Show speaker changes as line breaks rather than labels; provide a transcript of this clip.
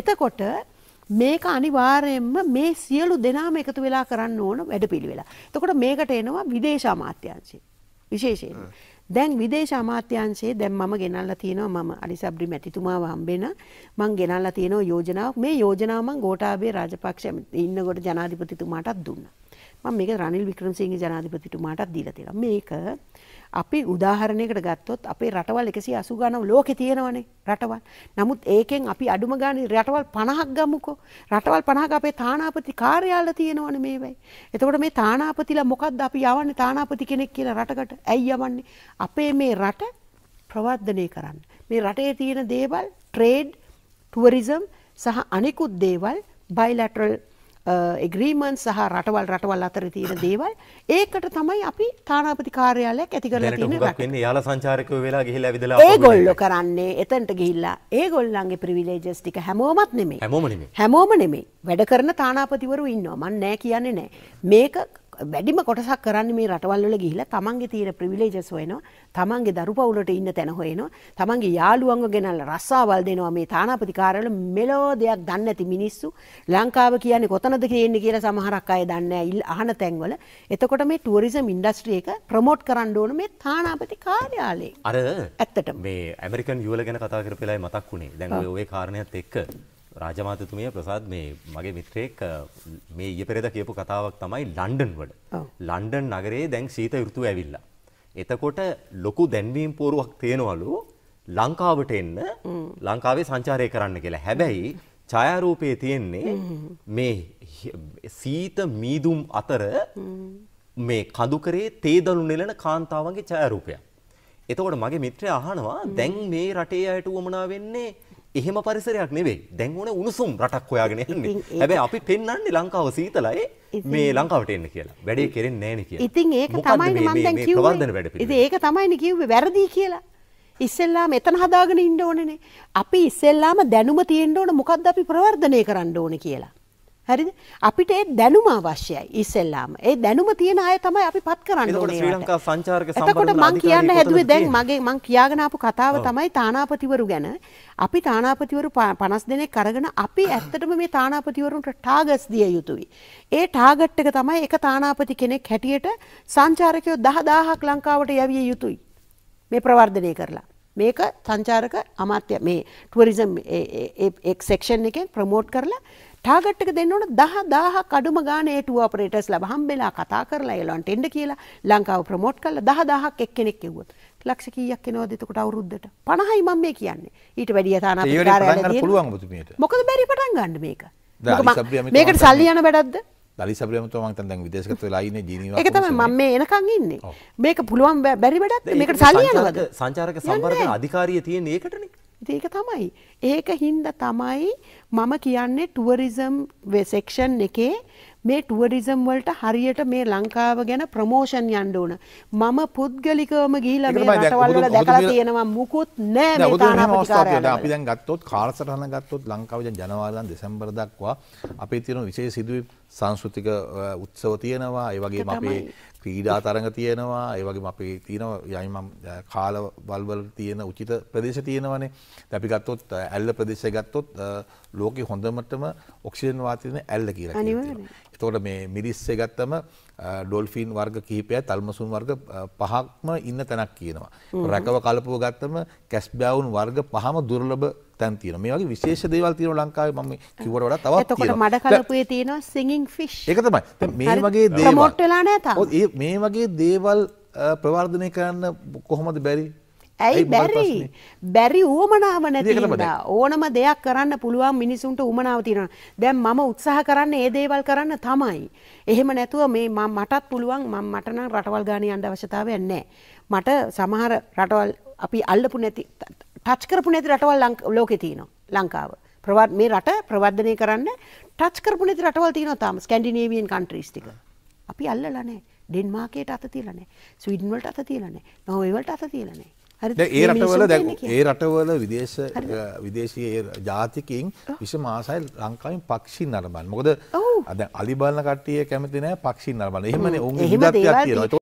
එතකොට මේක අනිවාර්යයෙන්ම මේ සියලු දෙනාම එකතු වෙලා කරන්න ඕන වැඩපිළිවෙල. එතකොට මේකට එනවා විදේශ අමාත්‍යාංශය. විශේෂයෙන්. දැන් විදේශ අමාත්‍යංශයේ දැන් මම ගෙනල්ලා තියෙනවා මම අලිසබ්රි මැතිතුමාව හම්බෙන මම ගෙනල්ලා තියෙනවා යෝජනාවක් මේ යෝජනාව මම ගෝඨාභය රාජපක්ෂ ඉන්නකොට ජනාධිපතිතුමාටත් දුන්නා. මම මේක රනිල් වික්‍රමසිංහ ජනාධිපතිතුමාටත් දීලා තියෙනවා. මේක අපි උදාහරණයකට ගත්තොත් අපේ රටවල් 180 ගණන් ලෝකේ තියෙනවනේ රටවල්. නමුත් ඒකෙන් අපි අඩුම ගානේ රටවල් 50ක් ගමුකෝ. රටවල් 50ක අපේ තානාපති කාර්යාල තියෙනවනේ මේවයි. එතකොට මේ තානාපතිලා මොකද්ද අපි යවන්නේ තානාපති කෙනෙක් කියලා රටකට? ඇයි යවන්නේ? අපේ මේ රට ප්‍රවර්ධනය කරන්න. මේ රටේ තියෙන දේවල් ට්‍රේඩ්, ටුවරිසම් සහ අනිකුත් දේවල් බයිලැටරල් එග්‍රීමන් සහ රටවල් රටවල් අතර තියෙන දේවල් ඒකට තමයි අපි තානාපති කාර්යාලයක් ඇති කරලා
තියෙන යාල සංචාරකව වෙලා ගිහිල්ලා විදලා ඒගොල්ලෝ
කරන්නේ එතනට ගිහිල්ලා ඒගොල්ලන්ගේ ප්‍රිවිලේජස් ටික හැමෝමත් නෙමෙයි හැමෝම නෙමෙයි හැමෝම නෙමෙයි වැඩ කරන තානාපතිවරු ඉන්නවා මන් නෑ කියන්නේ නෑ මේක වැඩිම කොටසක් කරන්න මේ රටවල්ල ගිහිල තමන්ගේ තීර ප්‍රවිලේජස් හොයනවා තමන්ගේ දරුපවුලට ඉන්න තැන හොයනවා තමන්ගේ යාළුවන්ව ගෙනල් රස්සාවල් දෙනවා මේ තානාපතිකාරල මෙලෝ දෙයක් දන්න ඇති මිනිස්සු ලංකාව කියන්නේ කොතනද කියන්නේ කියලා සමහරක් අය දන්න ඉල් අහන තැන්වල එතකොට මේ ටුවරිසම් ඉන්ඩස්ට්‍රිය එක ප්‍රමෝට් කරන්න ඕන මේ තානාපති කාර්යාලේ අර ඇත්තට
මේ ඇමරිකන් යුවල ගැන කතා කරපෙලා මතක් වුණේ දැන් ඔය කාරණයත් එක්ක රාජමාතතුමිය ප්‍රසාද් මේ මගේ මිත්‍රයෙක් මේ ඊය පෙරේද කියපු කතාවක් තමයි ලන්ඩන් වල. ලන්ඩන් නගරයේ දැන් සීත ඍතුව ඇවිල්ලා. එතකොට ලොකු දැන්වීම් පෝරුවක් තියෙනවලු ලංකාවට එන්න ලංකාවේ සංචාරය කරන්න කියලා. හැබැයි ඡායාරූපයේ තියෙන්නේ මේ සීත මීදුම් අතර මේ කඳුකරේ තේදලු නෙලන කාන්තාවන්ගේ ඡායාරූපයක්. එතකොට මගේ මිත්‍රය අහනවා දැන් මේ රටේ අයට වමනා වෙන්නේ එහෙම පරිසරයක් නෙවෙයි දැන් ඕන උණුසුම් රටක් හොයාගෙන යන්නේ. හැබැයි අපි පෙන්වන්නේ ලංකාව සීතලයි මේ ලංකාවට එන්න කියලා. වැඩේ කෙරෙන්නේ නැහෙනේ කියලා. ඉතින් ඒක තමයි මම දැන් කිව්වේ. ඉතින්
ඒක තමයිනේ කිව්වේ වැරදි කියලා. ඉස්සෙල්ලා මෙතන හදාගෙන ඉන්න ඕනනේ. අපි ඉස්සෙල්ලාම දැනුම තියෙන්න ඕන මොකද්ද අපි ප්‍රවර්ධනය කරන්න ඕනේ කියලා. හරිද අපිට ඒ දැනුම අවශ්‍යයි ඉස්සෙල්ලාම ඒ දැනුම තියෙන අය තමයි අපි පත් කරන්න ඕනේ ශ්‍රී ලංකා
සංචාරක එතකොට මම කියන්න හැදුවේ දැන් මගේ
මම කියාගෙන ආපු කතාව තමයි තානාපතිවරු ගැන අපි තානාපතිවරු 50 දෙනෙක් අරගෙන අපි ඇත්තටම මේ තානාපතිවරුන්ට ටාගට්ස් දිය යුතුයි ඒ ටාගට් එක තමයි එක තානාපති කෙනෙක් හැටියට සංචාරකයෝ 10000ක් ලංකාවට යවිය යුතුයි මේ ප්‍රවර්ධනය කරලා මේක සංචාරක අමාත්‍ය මේ ටුවරිසම් එක් සෙක්ෂන් එකෙන් ප්‍රමෝට් කරලා ටාගට්ක දෙන්නට දහ දාහ කඩුම ගානේටුව අපරේටස් ලබ හම්බෙලා කතා කරලා එලොන්ට එන්ඩ කියලා ලංකාව ප්‍රමෝට් කල දහ දාහක් එක් කෙනෙක් කිව්වොත් ලක්ෂ කීයක් එනවදතකට අවරුද්ධට පණහයි මම මේ කියන්නේ ඊට වැඩිය තාන මොකද බැරි පටන් ගන්න මේක
මේකට සල්ලි යන වැඩක්ද දලි සබරමතුමන් දැන් විදේශගත වෙලා ඉන්නේ ජීනීවා ඒක
තමයි මම මේ එනකන් ඉන්නේ මේක පුළුවන් බැරි වැඩක් මේකට සල්ලි යනවද
සංචාරක සංවර්ධන අධිකාරිය තියෙන ඒකටනේ
ඒක තමයි ඒක හින්දා තමයි මම කියන්නේ ටුවරිසම් සෙක්ෂන් එකේ මේ ටුවරිසම් වලට හරියට මේ ලංකාව ගැන ප්‍රමෝෂන් යන්න ඕන. මම පුද්ගලිකවම ගිහිලා මේ රටවල් වල දැකලා තියෙනවා මුකුත් නෑ මේ තානාපතිකාරයන්. අපි
දැන් ගත්තොත් කාලසටහන ගත්තොත් ලංකාව දැන් ජනවාරි දෙසැම්බර් දක්වා අපේ තියෙන විශේෂ සිදුවීම් සංස්කෘතික උත්සව තියෙනවා. ඒ වගේම අපේ ක්‍රීඩා තරඟ තියෙනවා ඒවගේ අපේ තියෙනව යයිම කාල වල්වල තියෙන උචිත ප්‍රදේශ තියෙනවනේ දැපිගත්තොත් ඇල්ල ප්‍රදේශය ගත්තොත් ලෝකෙ හොඳමටම ඔක්ෂයන් වාතින ඇල්ල කියලා එතකොට මේ මිරිස්සේ ගත්තම ඩොල්ෆීන් වර්ග කිහිපය තල්මසුන් වර්ග පහක්ම ඉන්න තැනක් කියනවා. රැකව කලපුව ගත්තම කැස්බෑවුන් වර්ග පහම දුර්ලභ තැන් තියෙන මේ වගේ විශේෂ දේවල් තියෙනවා ලංකාවේ මම කිව්වට වඩා තවත් තියෙනවා. එතකොට මඩ කලපුවේ
තියෙනවා singing fish.
ඒක තමයි. දැන් මේ වගේ දේවල් ප්‍රොමෝට් වෙලා
නැහැ තාම. මේ වගේ දේවල් ප්‍රවර්ධනය කරන්න කොහොමද බැරි? ඇයි බැරි බැරි ඌමනාව නැතිලා ඕනම දෙයක් කරන්න පුළුවන් මිනිසුන්ට උමනාව තියෙනවා. දැන් මම උත්සාහ කරන්නේ මේ දේවල් කරන්න තමයි. එහෙම නැතුව මේ මම මටත් පුළුවන් මම මට නම් රටවල් ගානේ යන්න අවශ්‍යතාවයක් නැහැ. මට සමහර රටවල් අපි අල්ලපු නැති ටච් කරපු නැති රටවල් ලෝකේ තියෙනවා. ලංකාව. ප්‍රවත් මේ රට ප්‍රවර්ධනය කරන්න ටච් කරපු නැති රටවල් තියෙනවා තාම. ස්කැන්ඩිනේවියන් කන්ට්‍රීස් ටික. අපි අල්ලලා නැහැ. ඩෙන්මාර්කේට අත තියලා නැහැ. ස්වීඩන් වලට අත තියලා නැහැ. නෝර්වේ වලට අත තියලා නැහැ. ඒ රටවල දැ ඒ
රටවල විදේශ විදේශයේ ජාතිකින් විශ මාසයි ලංකාවින් පක්ෂි නරබන් මොකද අද අලිබලන කටිය කැමතිනෑ පක්ෂි නරබන්න එහමන උන් හිදත්යක් තියෙනවා